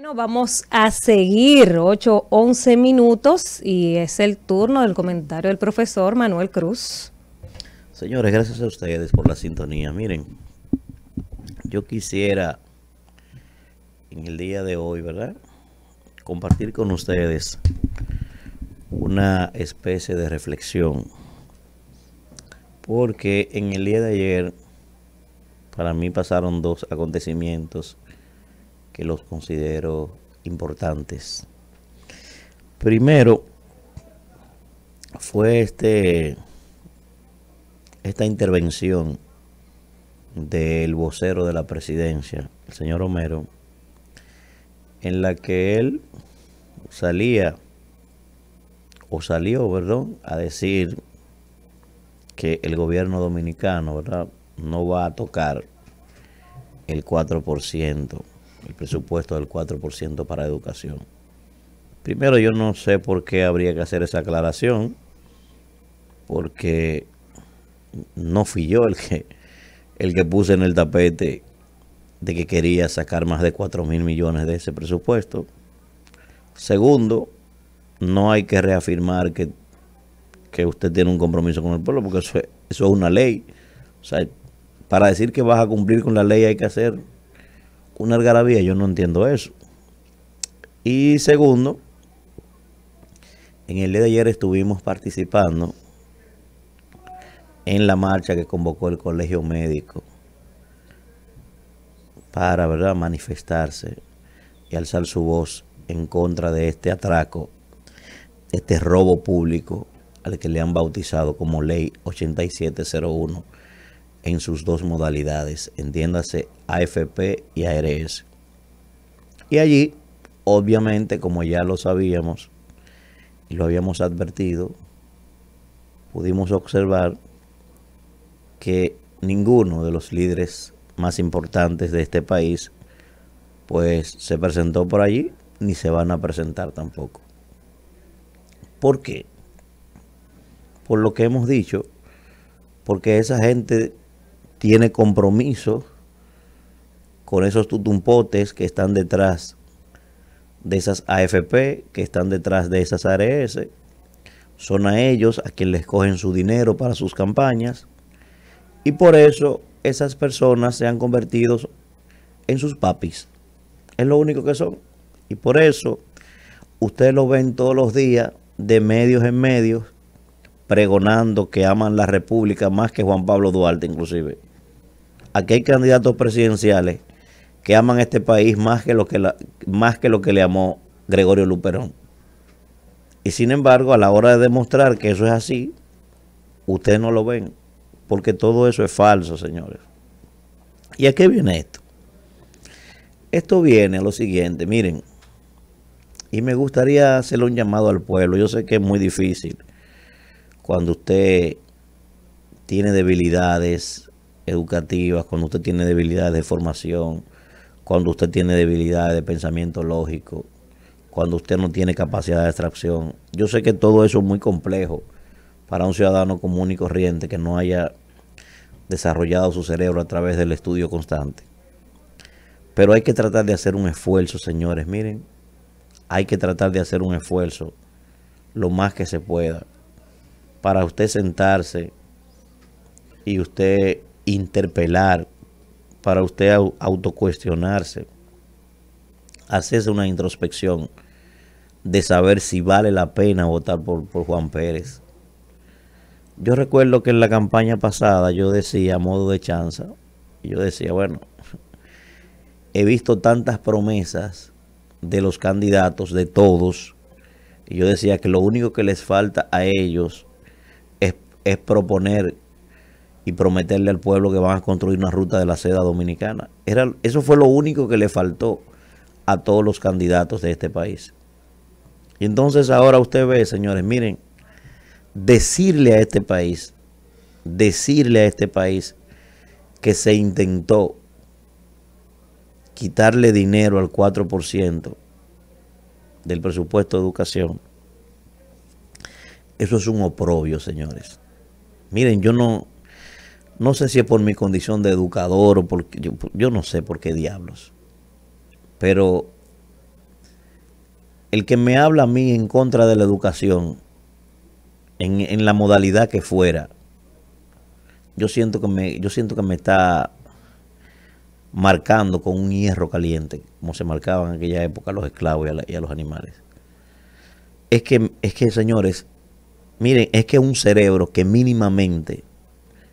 Bueno, vamos a seguir, 8, 11 minutos, y es el turno del comentario del profesor Manuel Cruz. Señores, gracias a ustedes por la sintonía. Miren, yo quisiera en el día de hoy, ¿verdad? Compartir con ustedes una especie de reflexión. Porque en el día de ayer, para mí pasaron dos acontecimientos que los considero importantes. Primero fue este esta intervención del vocero de la presidencia, el señor Homero, en la que él salía o salió, perdón, a decir que el gobierno dominicano, ¿verdad? no va a tocar el 4% presupuesto del 4% para educación. Primero, yo no sé por qué habría que hacer esa aclaración, porque no fui yo el que, el que puse en el tapete de que quería sacar más de 4 mil millones de ese presupuesto. Segundo, no hay que reafirmar que, usted tiene un compromiso con el pueblo, porque eso, eso es una ley. O sea, para decir que vas a cumplir con la ley hay que hacer una algarabía, yo no entiendo eso. Y segundo, en el día de ayer estuvimos participando en la marcha que convocó el Colegio Médico para manifestarse y alzar su voz en contra de este atraco, este robo público al que le han bautizado como Ley 8701 en sus dos modalidades, entiéndase AFP y ARS. Y allí, obviamente, como ya lo sabíamos y lo habíamos advertido, pudimos observar que ninguno de los líderes más importantes de este país pues se presentó por allí ni se van a presentar tampoco. ¿Por qué? Por lo que hemos dicho, porque esa gente tiene compromiso con esos tutumpotes que están detrás de esas AFP, que están detrás de esas ARS. Son a ellos a quienes les cogen su dinero para sus campañas. Y por eso esas personas se han convertido en sus papis. Es lo único que son. Y por eso ustedes lo ven todos los días de medios en medios pregonando que aman la República más que Juan Pablo Duarte inclusive. Aquí hay candidatos presidenciales que aman este país más que lo que, más que, lo que le amó Gregorio Luperón. Y sin embargo, a la hora de demostrar que eso es así, ustedes no lo ven, porque todo eso es falso, señores. ¿Y a qué viene esto? Esto viene a lo siguiente, miren, y me gustaría hacerle un llamado al pueblo. Yo sé que es muy difícil cuando usted tiene debilidades, educativas, cuando usted tiene debilidades de formación, cuando usted tiene debilidades de pensamiento lógico, cuando usted no tiene capacidad de extracción. Yo sé que todo eso es muy complejo para un ciudadano común y corriente que no haya desarrollado su cerebro a través del estudio constante. Pero hay que tratar de hacer un esfuerzo, señores. Miren, hay que tratar de hacer un esfuerzo lo más que se pueda para usted sentarse y usted interpelar, para usted autocuestionarse, hacerse una introspección de saber si vale la pena votar por, Juan Pérez. Yo recuerdo que en la campaña pasada yo decía, a modo de chanza, yo decía, bueno, he visto tantas promesas de los candidatos, de todos, y yo decía que lo único que les falta a ellos es, es proponer y prometerle al pueblo que van a construir una ruta de la seda dominicana. Era, eso fue lo único que le faltó a todos los candidatos de este país. Y entonces ahora usted ve, señores, miren, decirle a este país, decirle a este país que se intentó quitarle dinero al 4% del presupuesto de educación. Eso es un oprobio, señores. Miren, yo no, no sé si es por mi condición de educador o por yo, no sé por qué diablos. Pero el que me habla a mí en contra de la educación, en, la modalidad que fuera, yo siento que me, yo siento que me está marcando con un hierro caliente, como se marcaban en aquella época a los esclavos y a, los animales. Es que, es que, señores, miren, es que un cerebro que mínimamente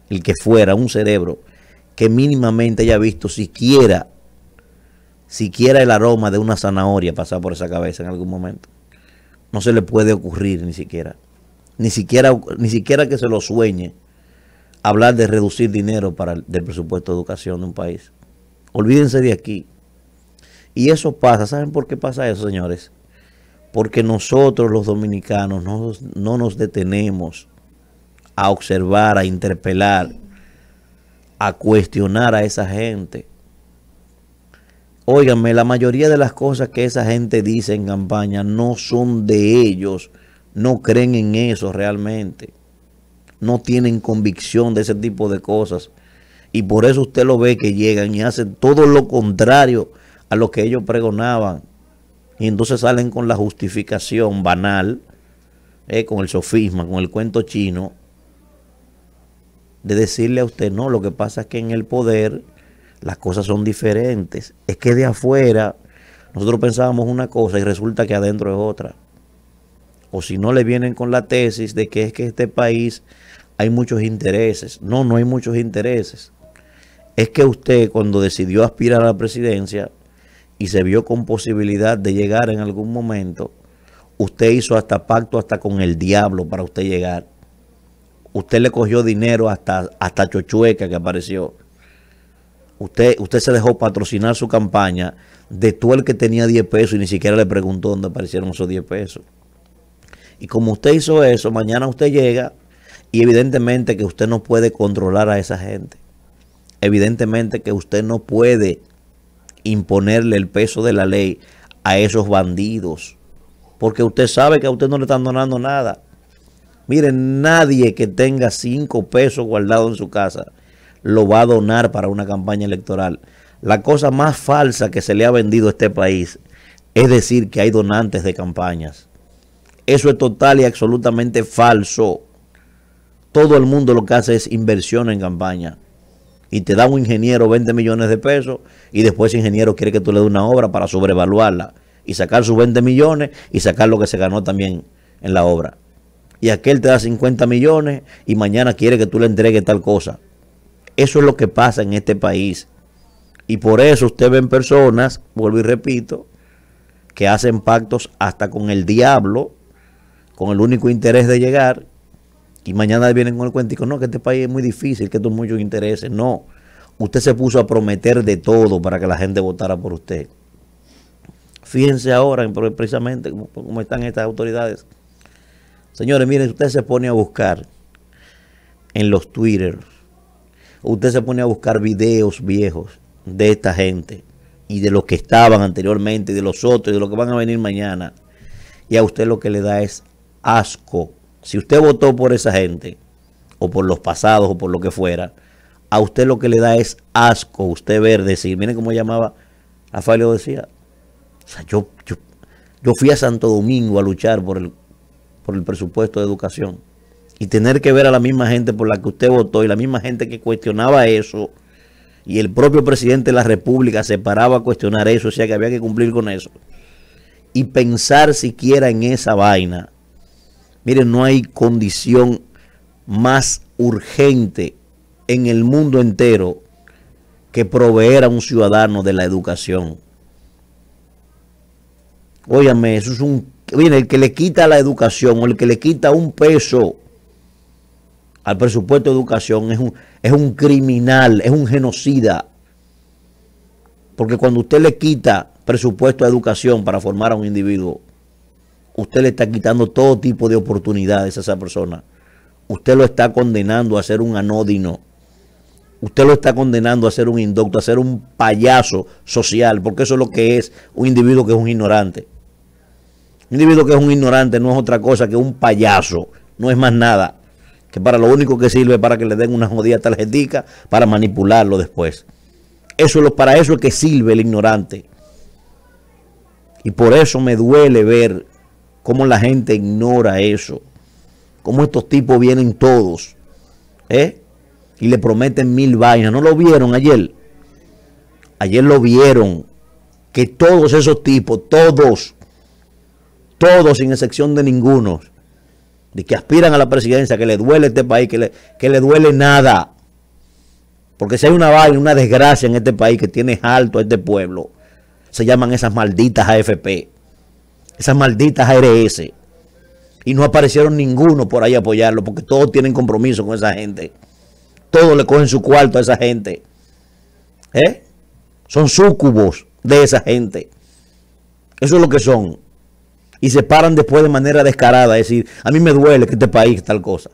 el que fuera, un cerebro que mínimamente haya visto siquiera, siquiera el aroma de una zanahoria pasar por esa cabeza en algún momento. No se le puede ocurrir ni siquiera. Ni siquiera, que se lo sueñe hablar de reducir dinero para el, del presupuesto de educación de un país. Olvídense de aquí. Y eso pasa. ¿Saben por qué pasa eso, señores? Porque nosotros los dominicanos no, no nos detenemos a observar, a interpelar, a cuestionar a esa gente. Óigame, la mayoría de las cosas que esa gente dice en campaña no son de ellos, no creen en eso realmente, no tienen convicción de ese tipo de cosas. Y por eso usted lo ve que llegan y hacen todo lo contrario a lo que ellos pregonaban. Y entonces salen con la justificación banal, eh, con el sofisma, con el cuento chino, de decirle a usted, no, lo que pasa es que en el poder las cosas son diferentes. Es que de afuera nosotros pensábamos una cosa y resulta que adentro es otra. O si no le vienen con la tesis de que es que este país hay muchos intereses. No, no hay muchos intereses. Es que usted cuando decidió aspirar a la presidencia y se vio con posibilidad de llegar en algún momento, usted hizo hasta pacto hasta con el diablo para usted llegar. Usted le cogió dinero hasta, hasta Chochueca que apareció. Usted, usted se dejó patrocinar su campaña de tú el que tenía 10 pesos y ni siquiera le preguntó dónde aparecieron esos 10 pesos. Y como usted hizo eso, mañana usted llega y evidentemente que usted no puede controlar a esa gente. Evidentemente que usted no puede imponerle el peso de la ley a esos bandidos. Porque usted sabe que a usted no le están donando nada. Miren, nadie que tenga cinco pesos guardado en su casa lo va a donar para una campaña electoral. La cosa más falsa que se le ha vendido a este país es decir que hay donantes de campañas. Eso es total y absolutamente falso. Todo el mundo lo que hace es inversión en campaña. Y te da un ingeniero 20 millones de pesos y después ese ingeniero quiere que tú le des una obra para sobrevaluarla y sacar sus 20 millones y sacar lo que se ganó también en la obra y aquel te da 50 millones y mañana quiere que tú le entregues tal cosa. Eso es lo que pasa en este país. Y por eso usted ven personas, vuelvo y repito, que hacen pactos hasta con el diablo, con el único interés de llegar, y mañana vienen con el cuento dicen, no, que este país es muy difícil, que estos muchos intereses. No, usted se puso a prometer de todo para que la gente votara por usted. Fíjense ahora precisamente cómo están estas autoridades. Señores, miren, usted se pone a buscar en los Twitter, usted se pone a buscar videos viejos de esta gente y de los que estaban anteriormente, y de los otros, y de los que van a venir mañana. Y a usted lo que le da es asco. Si usted votó por esa gente, o por los pasados, o por lo que fuera, a usted lo que le da es asco. Usted ver, decir, miren cómo llamaba Rafael, decía. O sea, yo, yo fui a Santo Domingo a luchar por el por el presupuesto de educación y tener que ver a la misma gente por la que usted votó y la misma gente que cuestionaba eso y el propio presidente de la República se paraba a cuestionar eso, o sea que había que cumplir con eso y pensar siquiera en esa vaina. Miren, no hay condición más urgente en el mundo entero que proveer a un ciudadano de la educación. Óyame, eso es un el que le quita la educación o el que le quita un peso al presupuesto de educación es un, es un criminal, es un genocida. Porque cuando usted le quita presupuesto a educación para formar a un individuo, usted le está quitando todo tipo de oportunidades a esa persona. Usted lo está condenando a ser un anódino. Usted lo está condenando a ser un indocto, a ser un payaso social, porque eso es lo que es un individuo que es un ignorante. Un individuo que es un ignorante no es otra cosa que un payaso, no es más nada, que para lo único que sirve es para que le den una jodida tarjetica para manipularlo después. Eso lo, para eso es que sirve el ignorante. Y por eso me duele ver cómo la gente ignora eso. Cómo estos tipos vienen todos. ¿eh? Y le prometen mil vainas. ¿No lo vieron ayer? Ayer lo vieron. Que todos esos tipos, todos, todos sin excepción de ninguno, de que aspiran a la presidencia, que le duele este país, que le, le duele nada. Porque si hay una vaina, una desgracia en este país que tiene alto a este pueblo, se llaman esas malditas AFP, esas malditas ARS. Y no aparecieron ninguno por ahí a apoyarlo, porque todos tienen compromiso con esa gente. Todos le cogen su cuarto a esa gente. ¿Eh? Son súcubos de esa gente. Eso es lo que son y se paran después de manera descarada. Es decir, a mí me duele que este país tal cosa.